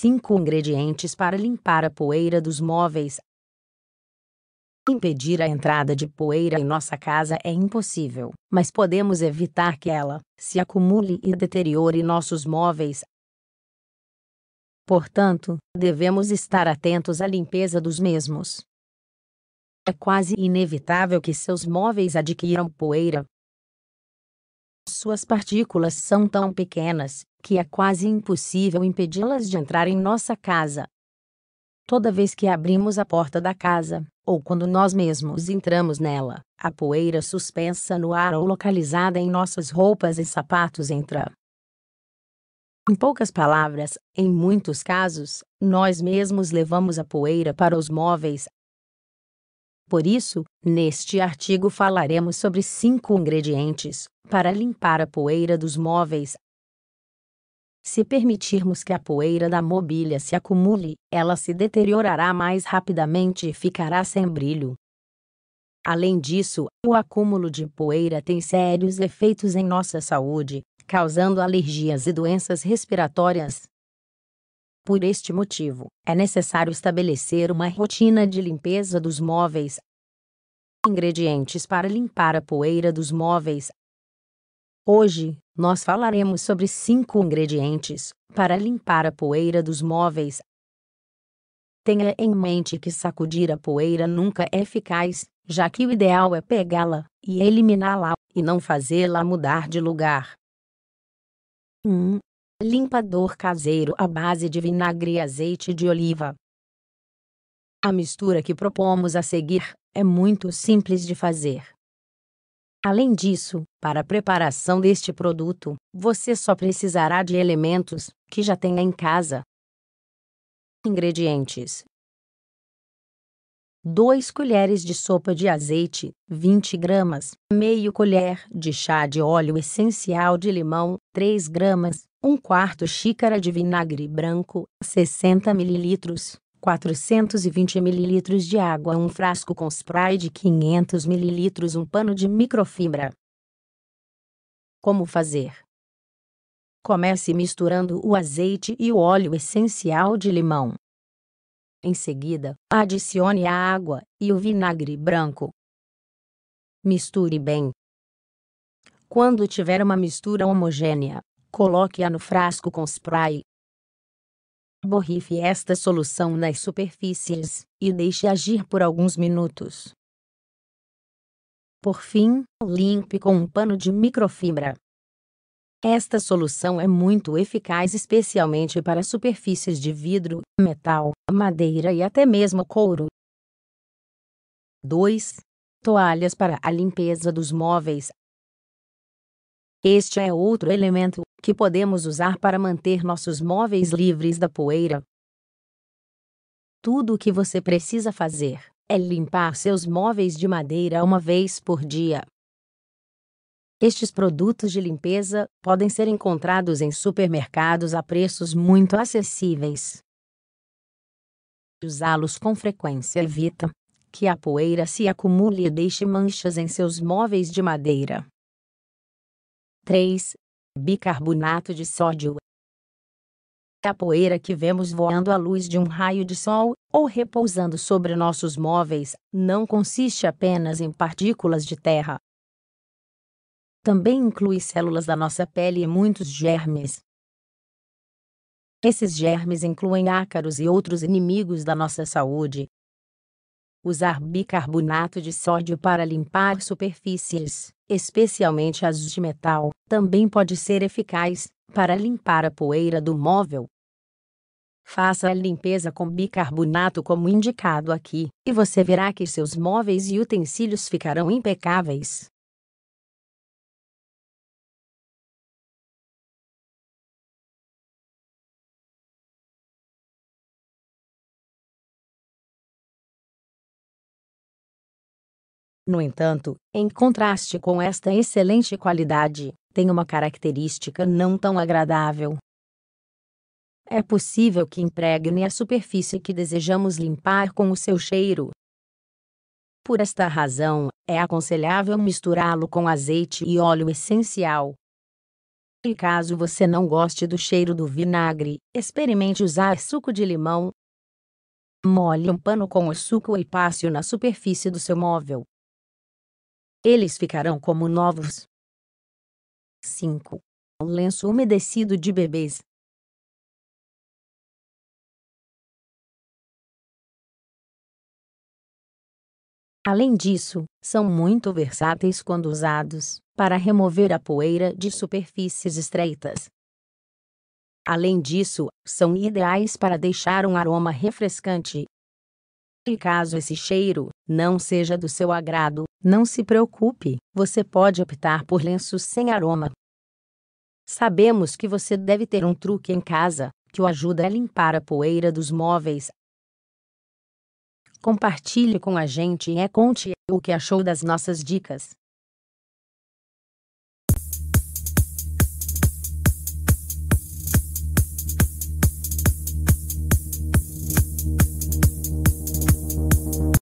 5 ingredientes para limpar a poeira dos móveis. Impedir a entrada de poeira em nossa casa é impossível, mas podemos evitar que ela se acumule e deteriore nossos móveis. Portanto, devemos estar atentos à limpeza dos mesmos. É quase inevitável que seus móveis adquiram poeira. Suas partículas são tão pequenas que é quase impossível impedi-las de entrar em nossa casa. Toda vez que abrimos a porta da casa, ou quando nós mesmos entramos nela, a poeira suspensa no ar ou localizada em nossas roupas e sapatos entra. Em poucas palavras, em muitos casos, nós mesmos levamos a poeira para os móveis. Por isso, neste artigo falaremos sobre cinco ingredientes para limpar a poeira dos móveis se permitirmos que a poeira da mobília se acumule, ela se deteriorará mais rapidamente e ficará sem brilho. Além disso, o acúmulo de poeira tem sérios efeitos em nossa saúde, causando alergias e doenças respiratórias. Por este motivo, é necessário estabelecer uma rotina de limpeza dos móveis. Ingredientes para limpar a poeira dos móveis: Hoje, nós falaremos sobre cinco ingredientes para limpar a poeira dos móveis. Tenha em mente que sacudir a poeira nunca é eficaz, já que o ideal é pegá-la e eliminá-la, e não fazê-la mudar de lugar. 1. Um, limpador caseiro à base de vinagre e azeite de oliva. A mistura que propomos a seguir é muito simples de fazer. Além disso, para a preparação deste produto, você só precisará de elementos que já tenha em casa. Ingredientes: 2 colheres de sopa de azeite, 20 gramas, meio colher de chá de óleo essencial de limão, 3 gramas, 1 quarto xícara de vinagre branco, 60 mililitros, 420 ml de água, um frasco com spray de 500 ml, um pano de microfibra. Como fazer? Comece misturando o azeite e o óleo essencial de limão. Em seguida, adicione a água e o vinagre branco. Misture bem. Quando tiver uma mistura homogênea, coloque-a no frasco com spray Borrife esta solução nas superfícies e deixe agir por alguns minutos. Por fim, limpe com um pano de microfibra. Esta solução é muito eficaz especialmente para superfícies de vidro, metal, madeira e até mesmo couro. 2. Toalhas para a limpeza dos móveis este é outro elemento que podemos usar para manter nossos móveis livres da poeira. Tudo o que você precisa fazer é limpar seus móveis de madeira uma vez por dia. Estes produtos de limpeza podem ser encontrados em supermercados a preços muito acessíveis. Usá-los com frequência evita que a poeira se acumule e deixe manchas em seus móveis de madeira. 3. Bicarbonato de sódio. É a poeira que vemos voando à luz de um raio de sol, ou repousando sobre nossos móveis, não consiste apenas em partículas de terra. Também inclui células da nossa pele e muitos germes. Esses germes incluem ácaros e outros inimigos da nossa saúde. Usar bicarbonato de sódio para limpar superfícies especialmente as de metal, também pode ser eficaz para limpar a poeira do móvel. Faça a limpeza com bicarbonato como indicado aqui, e você verá que seus móveis e utensílios ficarão impecáveis. No entanto, em contraste com esta excelente qualidade, tem uma característica não tão agradável. É possível que impregne a superfície que desejamos limpar com o seu cheiro. Por esta razão, é aconselhável misturá-lo com azeite e óleo essencial. E caso você não goste do cheiro do vinagre, experimente usar suco de limão. Molhe um pano com o suco e passe-o na superfície do seu móvel, eles ficarão como novos. 5. lenço umedecido de bebês. Além disso, são muito versáteis quando usados para remover a poeira de superfícies estreitas. Além disso, são ideais para deixar um aroma refrescante e caso esse cheiro não seja do seu agrado, não se preocupe, você pode optar por lenços sem aroma. Sabemos que você deve ter um truque em casa que o ajuda a limpar a poeira dos móveis. Compartilhe com a gente e conte o que achou das nossas dicas.